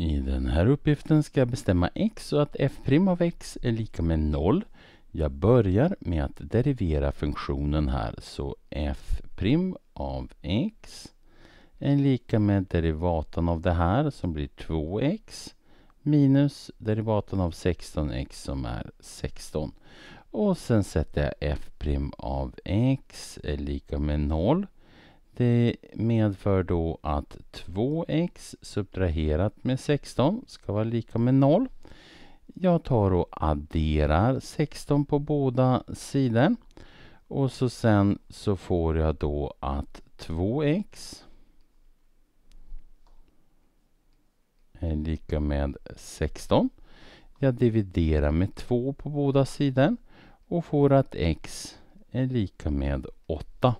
I den här uppgiften ska jag bestämma x så att f' av x är lika med 0. Jag börjar med att derivera funktionen här så f' av x är lika med derivatan av det här som blir 2x minus derivatan av 16x som är 16. Och sen sätter jag f' av x är lika med 0. Det medför då att 2x subtraherat med 16 ska vara lika med 0. Jag tar och adderar 16 på båda sidor. Och så sen så får jag då att 2x är lika med 16. Jag dividerar med 2 på båda sidor och får att x är lika med 8.